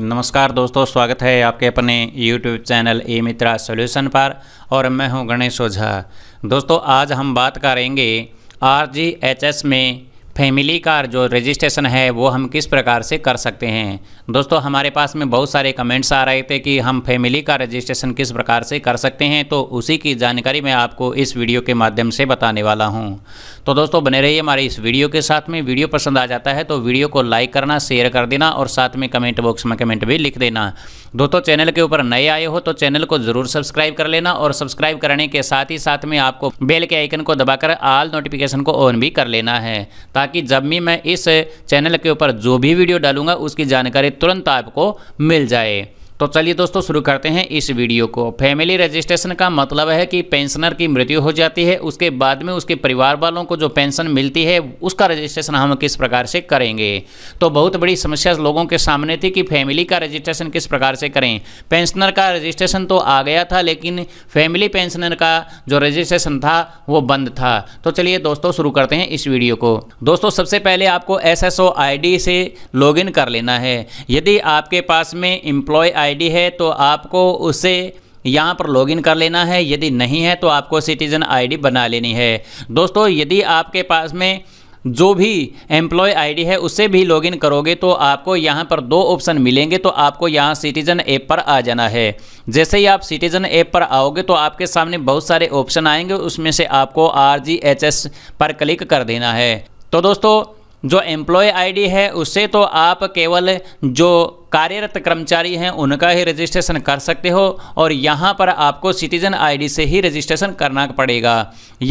नमस्कार दोस्तों स्वागत है आपके अपने YouTube channel A Mitra solution पर और मैं हूं गणेश ओझा दोस्तों आज हम बात करेंगे आर में फैमिली का जो रजिस्ट्रेशन है वो हम किस प्रकार से कर सकते हैं दोस्तों हमारे पास में बहुत सारे कमेंट्स आ रहे थे कि हम फैमिली का रजिस्ट्रेशन किस प्रकार से कर सकते हैं तो उसी की जानकारी मैं आपको इस वीडियो के माध्यम से बताने वाला हूं तो दोस्तों बने रहिए हमारे इस वीडियो के साथ में वीडियो पसंद आ जाता है तो वीडियो को लाइक करना शेयर कर देना और साथ में कमेंट बॉक्स में कमेंट भी लिख देना दोस्तों चैनल के ऊपर नए आए हो तो चैनल को ज़रूर सब्सक्राइब कर लेना और सब्सक्राइब करने के साथ ही साथ में आपको बेल के आइकन को दबाकर आल नोटिफिकेशन को ऑन भी कर लेना है ताकि जब भी मैं इस चैनल के ऊपर जो भी वीडियो डालूंगा उसकी जानकारी तुरंत आपको मिल जाए तो चलिए दोस्तों शुरू करते हैं इस वीडियो को फैमिली रजिस्ट्रेशन का मतलब है कि पेंशनर की मृत्यु हो जाती है उसके बाद में उसके परिवार वालों को जो पेंशन मिलती है उसका रजिस्ट्रेशन हम किस प्रकार से करेंगे तो बहुत बड़ी समस्या लोगों के सामने थी कि फैमिली का रजिस्ट्रेशन किस प्रकार से करें पेंशनर का रजिस्ट्रेशन तो आ गया था लेकिन फैमिली पेंशनर का जो रजिस्ट्रेशन था वो बंद था तो चलिए दोस्तों शुरू करते हैं इस वीडियो को दोस्तों सबसे पहले आपको एस एस से इन कर लेना है यदि आपके पास में एम्प्लॉय आई आईडी है तो आपको उसे यहाँ पर लॉगिन कर लेना है यदि नहीं है तो आपको सिटीज़न आईडी बना लेनी है दोस्तों यदि आपके पास में जो भी एम्प्लॉय आईडी है उससे भी लॉगिन करोगे तो आपको यहाँ पर दो ऑप्शन मिलेंगे तो आपको यहाँ सिटीज़न ऐप पर आ जाना है जैसे ही आप सिटीज़न ऐप पर आओगे तो आपके सामने बहुत सारे ऑप्शन आएंगे उसमें से आपको आर पर क्लिक कर देना है तो दोस्तों जो एम्प्लॉय आईडी है उससे तो आप केवल जो कार्यरत कर्मचारी हैं उनका ही रजिस्ट्रेशन कर सकते हो और यहाँ पर आपको सिटीजन आईडी से ही रजिस्ट्रेशन करना पड़ेगा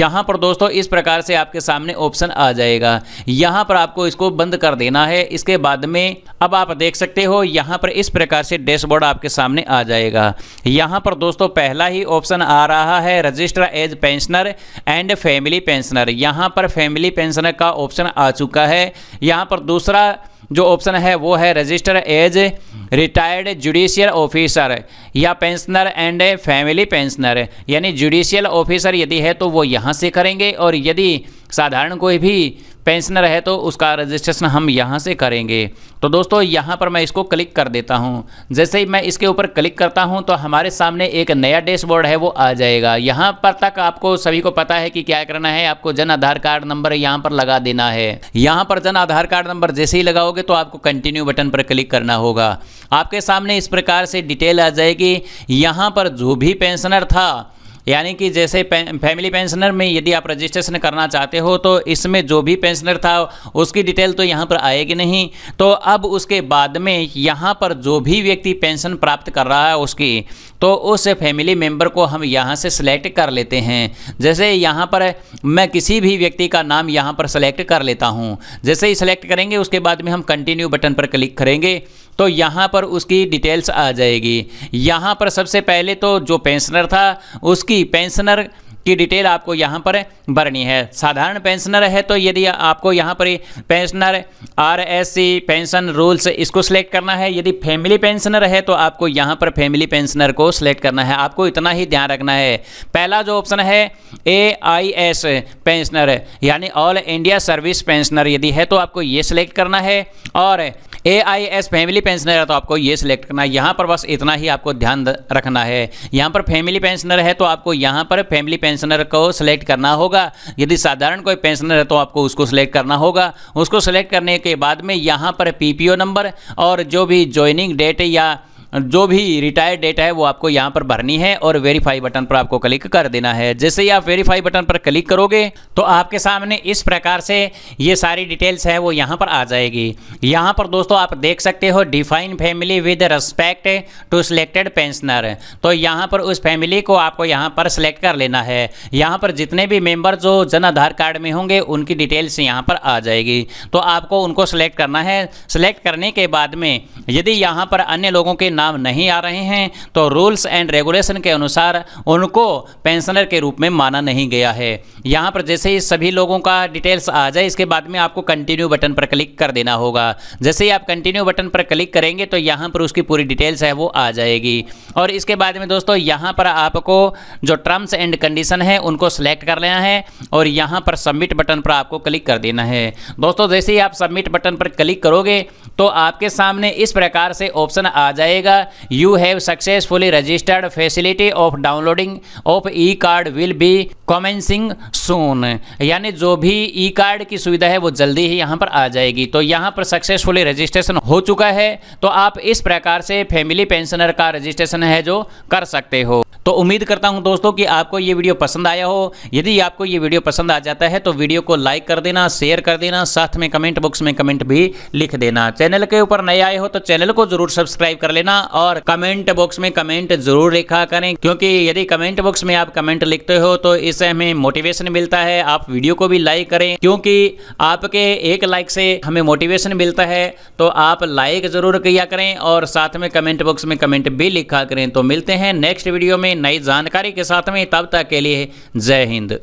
यहाँ पर दोस्तों इस प्रकार से आपके सामने ऑप्शन आ जाएगा यहाँ पर आपको इसको बंद कर देना है इसके बाद में अब आप देख सकते हो यहाँ पर इस प्रकार से डैशबोर्ड आपके सामने आ जाएगा यहाँ पर दोस्तों पहला ही ऑप्शन आ रहा है register as pensioner and family pensioner यहाँ पर फैमिली पेंशनर का ऑप्शन आ चुका है यहाँ पर दूसरा जो ऑप्शन है वो है register as retired judicial officer या पेंशनर एंड फैमिली पेंशनर यानी जुडिशियल ऑफिसर यदि है तो वो यहाँ से करेंगे और यदि साधारण कोई भी पेंशनर है तो उसका रजिस्ट्रेशन हम यहाँ से करेंगे तो दोस्तों यहाँ पर मैं इसको क्लिक कर देता हूँ जैसे ही मैं इसके ऊपर क्लिक करता हूँ तो हमारे सामने एक नया डैशबोर्ड है वो आ जाएगा यहाँ पर तक आपको सभी को पता है कि क्या करना है आपको जन आधार कार्ड नंबर यहाँ पर लगा देना है यहाँ पर जन आधार कार्ड नंबर जैसे ही लगाओगे तो आपको कंटिन्यू बटन पर क्लिक करना होगा आपके सामने इस प्रकार से डिटेल आ जाएगी यहाँ पर जो भी पेंशनर था यानी कि जैसे फैमिली पेंशनर में यदि आप रजिस्ट्रेशन करना चाहते हो तो इसमें जो भी पेंशनर था उसकी डिटेल तो यहाँ पर आएगी नहीं तो अब उसके बाद में यहाँ पर जो भी व्यक्ति पेंशन प्राप्त कर रहा है उसकी तो उस फैमिली मेम्बर को हम यहाँ से सिलेक्ट कर लेते हैं जैसे यहाँ पर मैं किसी भी व्यक्ति का नाम यहाँ पर सेलेक्ट कर लेता हूँ जैसे ही सेलेक्ट करेंगे उसके बाद में हम कंटिन्यू बटन पर क्लिक करेंगे तो यहाँ पर उसकी डिटेल्स आ जाएगी यहाँ पर सबसे पहले तो जो पेंशनर था उसकी पेंशनर की डिटेल आपको यहाँ पर भरनी है साधारण पेंशनर है तो यदि आपको यहाँ पर pensioner R S C pension rules इसको सिलेक्ट करना है यदि फैमिली पेंशनर है तो आपको यहाँ पर फैमिली पेंशनर को सिलेक्ट करना है आपको इतना ही ध्यान रखना है पहला जो ऑप्शन है ए आई एस पेंशनर यानी ऑल इंडिया सर्विस पेंशनर यदि है तो आपको ये सिलेक्ट करना है और A I S family pensioner है तो आपको ये सिलेक्ट करना है यहाँ पर बस इतना ही आपको ध्यान रखना है यहाँ पर फैमिली पेंशनर है तो आपको यहाँ पर फैमिली पेंशनर को सिलेक्ट करना होगा यदि साधारण कोई पेंशनर है तो आपको उसको सिलेक्ट करना होगा उसको सिलेक्ट करने के बाद में यहाँ पर पी नंबर और जो भी ज्वाइनिंग डेट या जो भी रिटायर्ड डेट है वो आपको यहाँ पर भरनी है और वेरीफाई बटन पर आपको क्लिक कर देना है जैसे ही आप वेरीफाई बटन पर क्लिक करोगे तो आपके सामने इस प्रकार से ये सारी डिटेल्स है वो यहाँ पर आ जाएगी यहाँ पर दोस्तों आप देख सकते हो define family with respect to selected pensioner तो यहाँ पर उस फैमिली को आपको यहाँ पर सिलेक्ट कर लेना है यहाँ पर जितने भी मेम्बर जो जन आधार कार्ड में होंगे उनकी डिटेल्स यहाँ पर आ जाएगी तो आपको उनको सिलेक्ट करना है सिलेक्ट करने के बाद में यदि यहाँ पर अन्य लोगों के नाम नहीं आ रहे हैं तो रूल्स एंड रेगुलेशन के अनुसार उनको पेंशनर के रूप में माना नहीं गया है यहाँ पर जैसे ही सभी लोगों का डिटेल्स आ जाए इसके बाद में आपको कंटिन्यू बटन पर क्लिक कर देना होगा जैसे ही आप कंटिन्यू बटन पर क्लिक करेंगे तो यहाँ पर उसकी पूरी डिटेल्स है वो आ जाएगी और इसके बाद में दोस्तों यहाँ पर आपको जो टर्म्स एंड कंडीशन है उनको सिलेक्ट कर लेना है और यहाँ पर सबमिट बटन पर आपको क्लिक कर देना है दोस्तों जैसे ही आप सबमिट बटन पर क्लिक करोगे तो आपके सामने इस प्रकार से ऑप्शन आ जाएगा you have successfully registered facility of downloading of e card will be commencing soon यानी जो भी ई कार्ड की सुविधा है वो जल्दी ही यहाँ पर आ जाएगी तो यहाँ पर सक्सेसफुली रजिस्ट्रेशन हो चुका है तो आप इस प्रकार से फैमिली पेंशनर का रजिस्ट्रेशन है जो कर सकते हो तो उम्मीद करता हूं दोस्तों कि आपको ये वीडियो पसंद आया हो यदि आपको ये वीडियो पसंद आ जाता है तो वीडियो को लाइक कर देना शेयर कर देना साथ में कमेंट बॉक्स में कमेंट भी लिख देना चैनल चैनल के ऊपर नए आए हो तो चैनल को जरूर सब्सक्राइब कर लेना और कमेंट बॉक्स में कमेंट जरूर लिखा करें क्योंकि यदि कमेंट बॉक्स में आप कमेंट लिखते हो तो इससे हमें मोटिवेशन मिलता है आप वीडियो को भी लाइक करें क्योंकि आपके एक लाइक से हमें मोटिवेशन मिलता है तो आप लाइक जरूर किया करें और साथ में कमेंट बॉक्स में कमेंट भी लिखा करें तो मिलते हैं नेक्स्ट वीडियो में नई जानकारी के साथ में तब तक के लिए जय हिंद